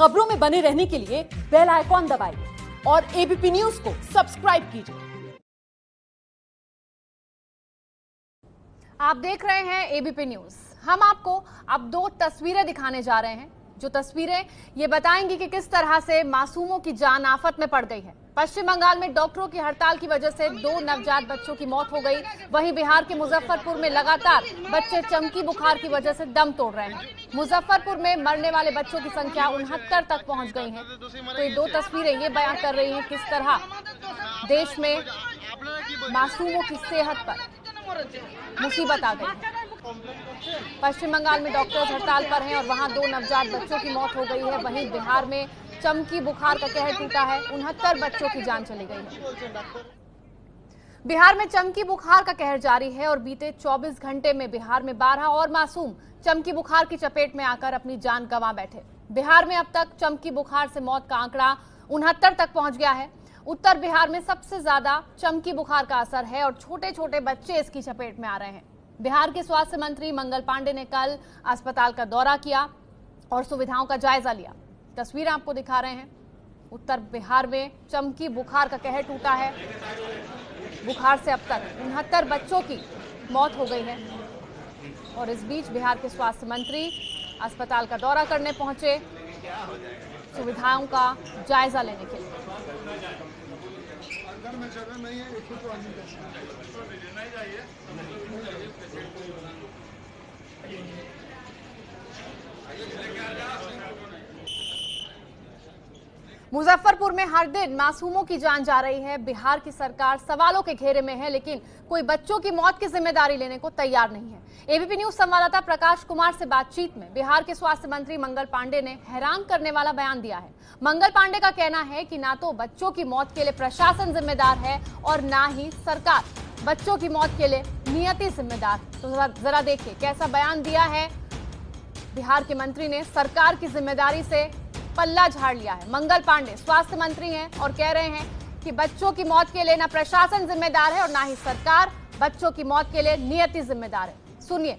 खबरों में बने रहने के लिए बेल आइकॉन दबाइए और एबीपी न्यूज को सब्सक्राइब कीजिए आप देख रहे हैं एबीपी न्यूज हम आपको अब दो तस्वीरें दिखाने जा रहे हैं जो तस्वीरें ये बताएंगी कि किस तरह से मासूमों की जान आफत में पड़ गई है पश्चिम बंगाल में डॉक्टरों की हड़ताल की वजह से दो नवजात बच्चों की मौत हो गई वहीं बिहार के मुजफ्फरपुर में लगातार बच्चे चमकी बुखार की वजह से दम तोड़ रहे हैं मुजफ्फरपुर में मरने वाले बच्चों की संख्या उनहत्तर तक पहुंच गई है तो ये दो तस्वीरें ये बयान कर रही हैं किस तरह देश में मासूमों की सेहत पर मुसीबत आ गई पश्चिम बंगाल में डॉक्टर्स हड़ताल पर हैं और वहां दो नवजात बच्चों की मौत हो गई है वहीं बिहार में चमकी बुखार का कहर टूटा है उनहत्तर बच्चों की जान चली गई है बिहार में चमकी बुखार का कहर जारी है और बीते 24 घंटे में बिहार में 12 और मासूम चमकी बुखार की चपेट में आकर अपनी जान गंवा बैठे बिहार में अब तक चमकी बुखार से मौत का आंकड़ा उनहत्तर तक पहुंच गया है उत्तर बिहार में सबसे ज्यादा चमकी बुखार का असर है और छोटे छोटे बच्चे इसकी चपेट में आ रहे हैं बिहार के स्वास्थ्य मंत्री मंगल पांडे ने कल अस्पताल का दौरा किया और सुविधाओं का जायजा लिया तस्वीर आपको दिखा रहे हैं उत्तर बिहार में चमकी बुखार का कहर टूटा है बुखार से अब तक उनहत्तर बच्चों की मौत हो गई है और इस बीच बिहार के स्वास्थ्य मंत्री अस्पताल का दौरा करने पहुंचे सुविधाओं का जायजा लेने के लिए घर में चल नहीं है एक तो आदमी का चाहिए मुजफ्फरपुर में हर दिन मासूमों की जान जा रही है बिहार की सरकार सवालों के घेरे में है लेकिन कोई बच्चों की मौत की जिम्मेदारी लेने को तैयार नहीं है एबीपी न्यूज संवाददाता प्रकाश कुमार से बातचीत में बिहार के स्वास्थ्य मंत्री मंगल पांडे ने हैरान करने वाला बयान दिया है मंगल पांडे का कहना है की ना तो बच्चों की मौत के लिए प्रशासन जिम्मेदार है और ना ही सरकार बच्चों की मौत के लिए नियति जिम्मेदार तो जरा देखिए कैसा बयान दिया है बिहार के मंत्री ने सरकार की जिम्मेदारी से पल्ला झाड़ लिया है मंगल पांडे स्वास्थ्य मंत्री हैं और कह रहे हैं कि बच्चों की मौत के लिए ना प्रशासन जिम्मेदार है और ना ही सरकार बच्चों की मौत के लिए नियति जिम्मेदार है सुनिए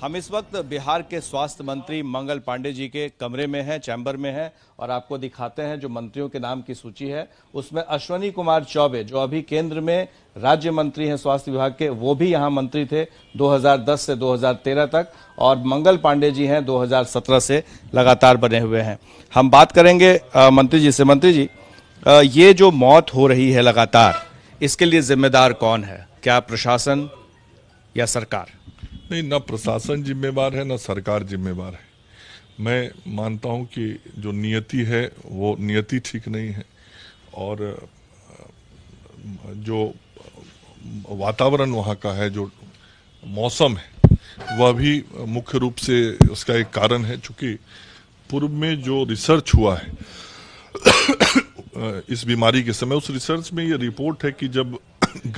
हम इस वक्त बिहार के स्वास्थ्य मंत्री मंगल पांडे जी के कमरे में हैं चैम्बर में हैं और आपको दिखाते हैं जो मंत्रियों के नाम की सूची है उसमें अश्वनी कुमार चौबे जो अभी केंद्र में राज्य मंत्री हैं स्वास्थ्य विभाग के वो भी यहाँ मंत्री थे 2010 से 2013 तक और मंगल पांडे जी हैं 2017 से लगातार बने हुए हैं हम बात करेंगे मंत्री जी से मंत्री जी ये जो मौत हो रही है लगातार इसके लिए जिम्मेदार कौन है क्या प्रशासन या सरकार नहीं ना प्रशासन जिम्मेवार है ना सरकार जिम्मेवार है मैं मानता हूं कि जो नियति है वो नियति ठीक नहीं है और जो वातावरण वहाँ का है जो मौसम है वह भी मुख्य रूप से उसका एक कारण है चूंकि पूर्व में जो रिसर्च हुआ है इस बीमारी के समय उस रिसर्च में ये रिपोर्ट है कि जब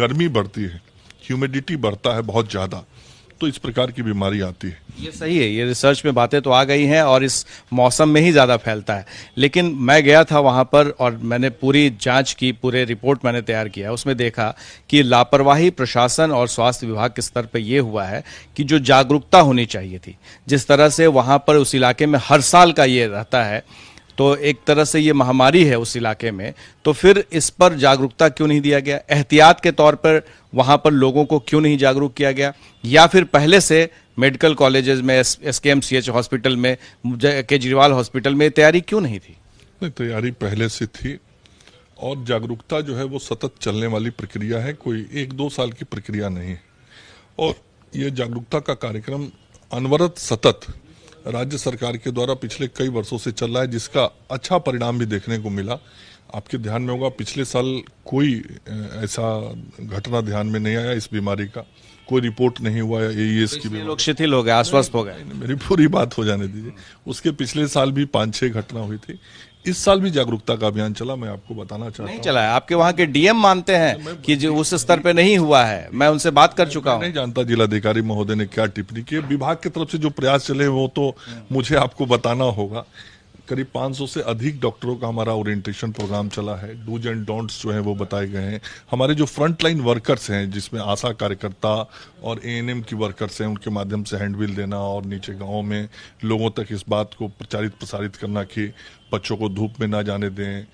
गर्मी बढ़ती है ह्यूमिडिटी बढ़ता है बहुत ज़्यादा तो इस प्रकार की बीमारी आती है ये सही है ये रिसर्च में बातें तो आ गई हैं और इस मौसम में ही ज़्यादा फैलता है लेकिन मैं गया था वहाँ पर और मैंने पूरी जांच की पूरे रिपोर्ट मैंने तैयार किया उसमें देखा कि लापरवाही प्रशासन और स्वास्थ्य विभाग के स्तर पर यह हुआ है कि जो जागरूकता होनी चाहिए थी जिस तरह से वहाँ पर उस इलाके में हर साल का ये रहता है तो एक तरह से ये महामारी है उस इलाके में तो फिर इस पर जागरूकता क्यों नहीं दिया गया एहतियात के तौर पर वहाँ पर लोगों को क्यों नहीं जागरूक किया गया या फिर पहले से मेडिकल कॉलेजेस में S K M C H hospital में केजरीवाल हॉस्पिटल में तैयारी क्यों नहीं थी नहीं तैयारी पहले से थी और जागरूकता जो है वो सतत चलने वाली प्रक्रिया है कोई एक दो साल की प्रक्रिया नहीं और ये जागरूकता का कार्यक्रम अनवरत सतत राज्य सरकार के द्वारा पिछले कई वर्षों से चल रहा है जिसका अच्छा परिणाम भी देखने को मिला आपके ध्यान में होगा पिछले साल कोई ऐसा घटना ध्यान में नहीं आया इस बीमारी का कोई रिपोर्ट नहीं हुआ या एईएस की लोग शिथिल हो गए आश्वस्त हो गए मेरी पूरी बात हो जाने दीजिए उसके पिछले साल भी पांच छह घटना हुई थी इस साल भी जागरूकता का अभियान चला मैं आपको बताना चाहता नहीं चला है आपके वहाँ के डीएम मानते हैं कि जो उस स्तर पे नहीं हुआ है मैं उनसे बात कर चुका हूँ नहीं जानता जिलाधिकारी महोदय ने क्या टिप्पणी की विभाग की तरफ से जो प्रयास चले वो तो मुझे आपको बताना होगा करीब 500 से अधिक डॉक्टरों का हमारा ओरिएंटेशन प्रोग्राम चला है डूज एंड डोंट्स जो है वो बताए गए हैं हमारे जो फ्रंट लाइन वर्कर्स हैं जिसमें आशा कार्यकर्ता और ए एन की वर्कर्स हैं उनके माध्यम से हैंडबिल देना और नीचे गाँव में लोगों तक इस बात को प्रचारित प्रसारित करना कि बच्चों को धूप में ना जाने दें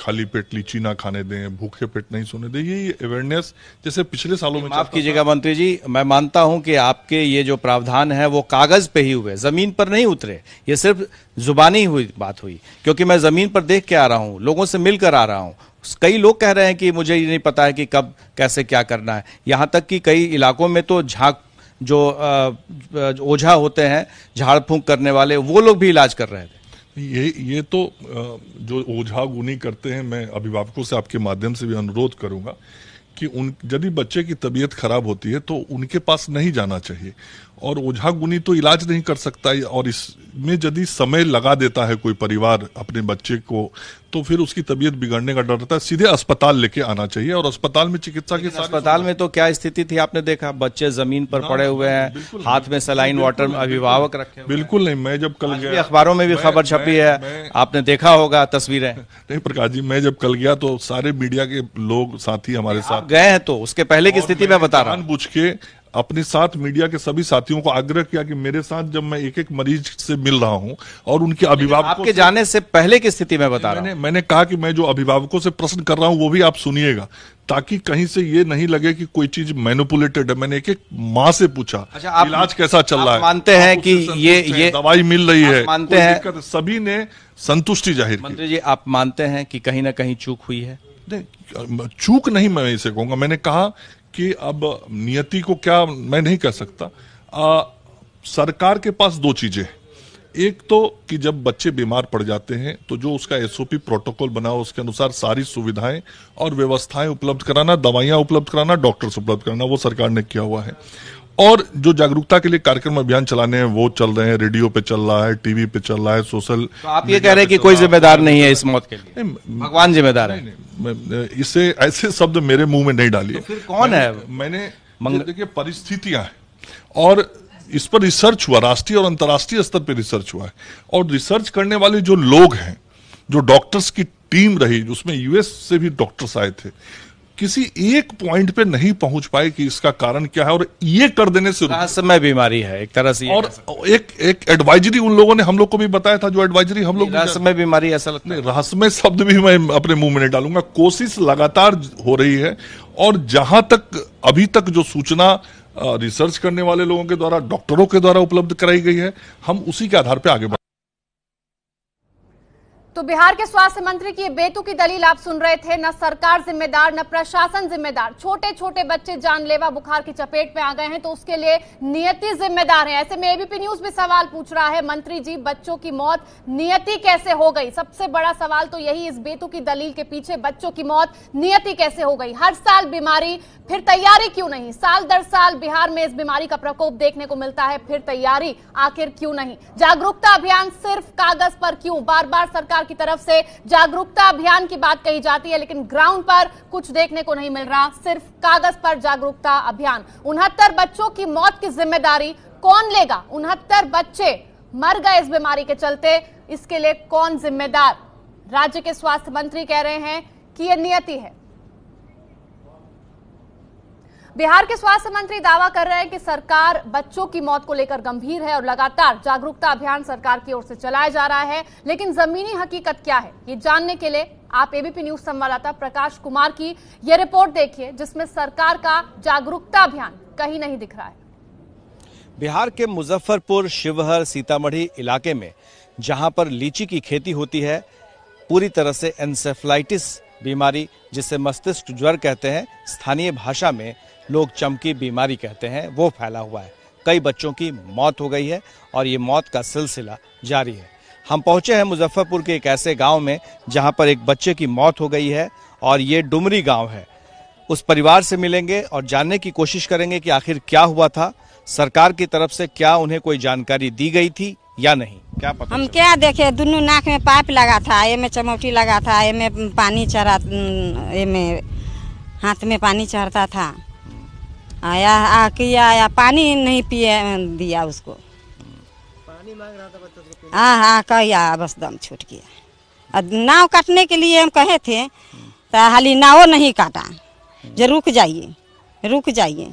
खाली पेट लीची ना खाने दें भूखे पेट नहीं सोने दें ये अवेयरनेस जैसे पिछले सालों में माफ कीजिएगा मंत्री जी मैं मानता हूं कि आपके ये जो प्रावधान है वो कागज पे ही हुए जमीन पर नहीं उतरे ये सिर्फ जुबानी हुई बात हुई क्योंकि मैं जमीन पर देख के आ रहा हूँ लोगों से मिलकर आ रहा हूँ कई लोग कह रहे हैं कि मुझे ये नहीं पता है कि कब कैसे क्या करना है यहाँ तक कि कई इलाकों में तो झाक जो ओझा होते हैं झाड़ फूंक करने वाले वो लोग भी इलाज कर रहे थे ये ये तो जो ओझा गुनी करते हैं मैं अभिभावकों से आपके माध्यम से भी अनुरोध करूंगा कि उन यदि बच्चे की तबीयत खराब होती है तो उनके पास नहीं जाना चाहिए और ओझा गुनी तो इलाज नहीं कर सकता और इसमें यदि समय लगा देता है कोई परिवार अपने बच्चे को तो फिर उसकी तबीयत बिगड़ने का डर रहता है सीधे अस्पताल लेके आना चाहिए और अस्पताल में चिकित्सा के साथ अस्पताल में तो क्या स्थिति थी आपने देखा बच्चे जमीन पर पड़े हुए हैं हाथ में सलाइन वाटर अभिभावक रखे बिल्कुल नहीं मैं जब कल गया अखबारों में भी खबर छपी है आपने देखा होगा तस्वीरें नहीं प्रकाश जी मैं जब कल गया तो सारे मीडिया के लोग साथी हमारे साथ गए हैं तो उसके पहले की स्थिति में बता रहा हूँ बुझ के अपने साथ मीडिया के सभी साथियों को आग्रह किया कि मेरे साथ जब मैं एक एक मरीज से मिल रहा हूं और उनके अभिभावक आपके जाने से पहले की स्थिति में बता रहा मैंने, मैंने कहा कि मैं जो अभिभावकों से प्रश्न कर रहा हूं वो भी आप सुनिएगा ताकि कहीं से ये नहीं लगे कि कोई चीज मैनुपुलेटेड है मैंने एक एक माँ से पूछा अच्छा, इलाज कैसा चल रहा है मानते हैं कि ये ये दवाई मिल रही है मानते हैं सभी ने संतुष्टि जाहिर मंत्री जी आप मानते हैं कि कहीं ना कहीं चूक हुई है चूक नहीं मैं इसे कहूंगा मैंने कहा कि अब नियति को क्या मैं नहीं कह सकता आ, सरकार के पास दो चीजें एक तो कि जब बच्चे बीमार पड़ जाते हैं तो जो उसका एसओपी प्रोटोकॉल बना हो उसके अनुसार सारी सुविधाएं और व्यवस्थाएं उपलब्ध कराना दवाइयां उपलब्ध कराना डॉक्टर्स उपलब्ध कराना वो सरकार ने किया हुआ है और जो जागरूकता के लिए कार्यक्रम अभियान चलाने हैं वो चल रहे हैं रेडियो पे चल रहा है टीवी पे चल रहा है सोशल तो आप ये कह रहे हैं कि कोई जिम्मेदार नहीं है इस मौत के लिए भगवान जिम्मेदार है इसे ऐसे शब्द मेरे मुंह में नहीं डालिए तो कौन है मैंने देखिए परिस्थितियां हैं और इस पर रिसर्च हुआ राष्ट्रीय और अंतर्राष्ट्रीय स्तर पर रिसर्च हुआ है और रिसर्च करने वाले जो लोग हैं जो डॉक्टर्स की टीम रही उसमें यूएस से भी डॉक्टर्स आए थे किसी एक पॉइंट पे नहीं पहुंच पाए कि इसका कारण क्या है और ये कर देने से हाँ, समय बीमारी है एक तरह से और एक एक एडवाइजरी उन लोगों ने हम लोग को भी बताया था जो एडवाइजरी हम लोग समय बीमारी ऐसा लगता है रहस्यमय शब्द भी मैं अपने मुंह में डालूंगा कोशिश लगातार हो रही है और जहां तक अभी तक जो सूचना रिसर्च करने वाले लोगों के द्वारा डॉक्टरों के द्वारा उपलब्ध कराई गई है हम उसी के आधार पर आगे तो बिहार के स्वास्थ्य मंत्री की बेतुकी दलील आप सुन रहे थे न सरकार जिम्मेदार न प्रशासन जिम्मेदार छोटे छोटे बच्चे जानलेवा बुखार की चपेट में आ गए हैं तो उसके लिए नियति जिम्मेदार है ऐसे में एबीपी न्यूज भी सवाल पूछ रहा है मंत्री जी बच्चों की मौत नियति कैसे हो गई सबसे बड़ा सवाल तो यही इस बेतुकी दलील के पीछे बच्चों की मौत नियति कैसे हो गई हर साल बीमारी फिर तैयारी क्यों नहीं साल दर साल बिहार में इस बीमारी का प्रकोप देखने को मिलता है फिर तैयारी आखिर क्यों नहीं जागरूकता अभियान सिर्फ कागज पर क्यों बार बार सरकार की तरफ से जागरूकता अभियान की बात कही जाती है लेकिन ग्राउंड पर कुछ देखने को नहीं मिल रहा सिर्फ कागज पर जागरूकता अभियान उनहत्तर बच्चों की मौत की जिम्मेदारी कौन लेगा उनहत्तर बच्चे मर गए इस बीमारी के चलते इसके लिए कौन जिम्मेदार राज्य के स्वास्थ्य मंत्री कह रहे हैं कि यह नियति है बिहार के स्वास्थ्य मंत्री दावा कर रहे हैं कि सरकार बच्चों की मौत को लेकर गंभीर है और लगातार जागरूकता अभियान सरकार की ओर से चलाया जा रहा है लेकिन जमीनी हकीकत क्या है ये जानने के लिए आप एबीपी न्यूज संवाददाता प्रकाश कुमार की यह रिपोर्ट देखिए जिसमें सरकार का जागरूकता अभियान कहीं नहीं दिख रहा है बिहार के मुजफ्फरपुर शिवहर सीतामढ़ी इलाके में जहां पर लीची की खेती होती है पूरी तरह से एंसेफ्लाइटिस बीमारी जिसे मस्तिष्क ज्वर कहते हैं स्थानीय भाषा में लोग चमकी बीमारी कहते हैं वो फैला हुआ है कई बच्चों की मौत हो गई है और ये मौत का सिलसिला जारी है हम पहुंचे हैं मुजफ्फरपुर के एक ऐसे गांव में जहां पर एक बच्चे की मौत हो गई है और ये डुमरी गांव है उस परिवार से मिलेंगे और जानने की कोशिश करेंगे कि आखिर क्या हुआ था सरकार की तरफ से क्या उन्हें कोई जानकारी दी गई थी या नहीं क्या पता हम क्या देखे दोनों नाक में पाइप लगा था ये में चमोटी लगा था ये में पानी चढ़ा ये में हाथ में पानी चढ़ता था आया आ किया आया पानी नहीं पिए दिया उसको पानी मांग रहा था हाँ हाँ कहिया बस दम छूट गया नाव काटने के लिए हम कहे थे तो हाली नाव नहीं काटा जो रुक जाइए रुक जाइए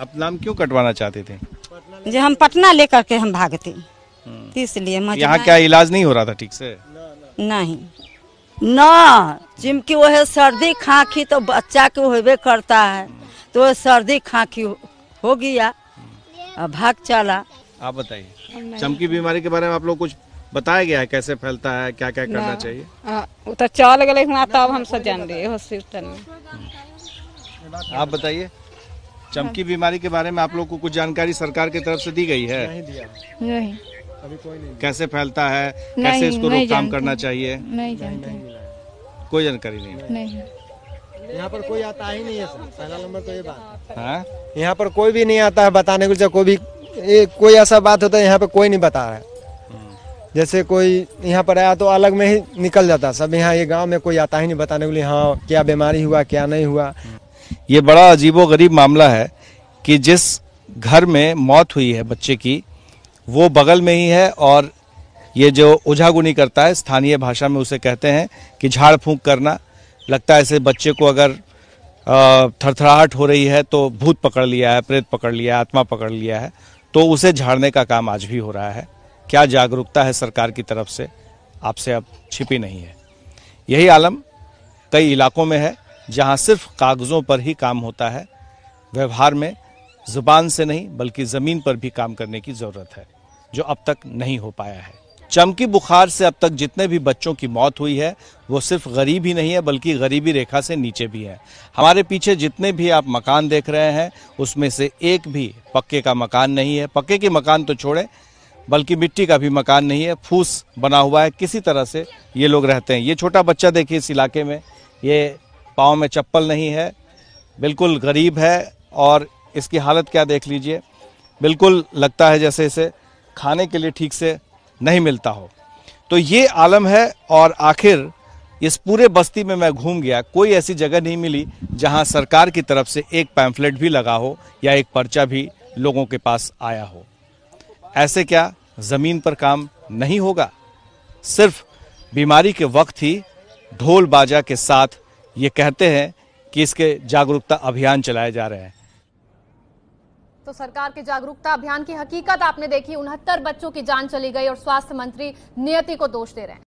आप नाम क्यों कटवाना चाहते थे जो हम पटना लेकर के हम भागते इसलिए यहाँ क्या इलाज नहीं हो रहा था ठीक से नहीं ना जिनकी वो है सर्दी खांसी तो बच्चा के होबे करता है तो सर्दी खांसी हो गया हम्म। भाग चला आप बताइए चमकी बीमारी के बारे में आप लोग कुछ बताया गया है कैसे फैलता है क्या क्या करना चाहिए तो चल गए तब हम सब जान रहे हॉस्पिटल में हम्म। आप बताइए चमकी बीमारी के बारे में आप लोग को कुछ जानकारी सरकार की तरफ से दी गई है नहीं दिया नहीं अभी कोई नहीं कैसे फैलता है कैसे इसको रोकथाम करना चाहिए नहीं जानते कोई जानकारी नहीं यहाँ पर कोई आता ही नहीं है पहला नंबर तो ये बात है हाँ? यहाँ पर कोई भी नहीं आता है बताने को जब कोई भी ए, कोई ऐसा बात होता है यहाँ पर कोई नहीं बता रहा है हम्म। जैसे कोई यहाँ पर आया तो अलग में ही निकल जाता सब यहाँ ये गांव में कोई आता ही नहीं बताने के लिए हाँ क्या बीमारी हुआ क्या नहीं हुआ ये बड़ा अजीबो मामला है कि जिस घर में मौत हुई है बच्चे की वो बगल में ही है और ये जो उझागुनी करता है स्थानीय भाषा में उसे कहते हैं कि झाड़ फूँक करना लगता है ऐसे बच्चे को अगर थरथराहट हो रही है तो भूत पकड़ लिया है प्रेत पकड़ लिया है आत्मा पकड़ लिया है तो उसे झाड़ने का काम आज भी हो रहा है क्या जागरूकता है सरकार की तरफ से आपसे अब छिपी नहीं है यही आलम कई इलाकों में है जहाँ सिर्फ कागज़ों पर ही काम होता है व्यवहार में ज़ुबान से नहीं बल्कि ज़मीन पर भी काम करने की ज़रूरत है जो अब तक नहीं हो पाया है चमकी बुखार से अब तक जितने भी बच्चों की मौत हुई है वो सिर्फ गरीब ही नहीं है बल्कि गरीबी रेखा से नीचे भी है हमारे पीछे जितने भी आप मकान देख रहे हैं उसमें से एक भी पक्के का मकान नहीं है पक्के के मकान तो छोड़े बल्कि मिट्टी का भी मकान नहीं है फूस बना हुआ है किसी तरह से ये लोग रहते हैं ये छोटा बच्चा देखिए इस इलाके में ये पाँव में चप्पल नहीं है बिल्कुल गरीब है और इसकी हालत क्या देख लीजिए बिल्कुल लगता है जैसे इसे खाने के लिए ठीक से नहीं मिलता हो तो ये आलम है और आखिर इस पूरे बस्ती में मैं घूम गया कोई ऐसी जगह नहीं मिली जहां सरकार की तरफ से एक पैम्फलेट भी लगा हो या एक पर्चा भी लोगों के पास आया हो ऐसे क्या ज़मीन पर काम नहीं होगा सिर्फ बीमारी के वक्त ही ढोल बाजा के साथ ये कहते हैं कि इसके जागरूकता अभियान चलाए जा रहे हैं तो सरकार के जागरूकता अभियान की हकीकत आपने देखी उनहत्तर बच्चों की जान चली गई और स्वास्थ्य मंत्री नियति को दोष दे रहे हैं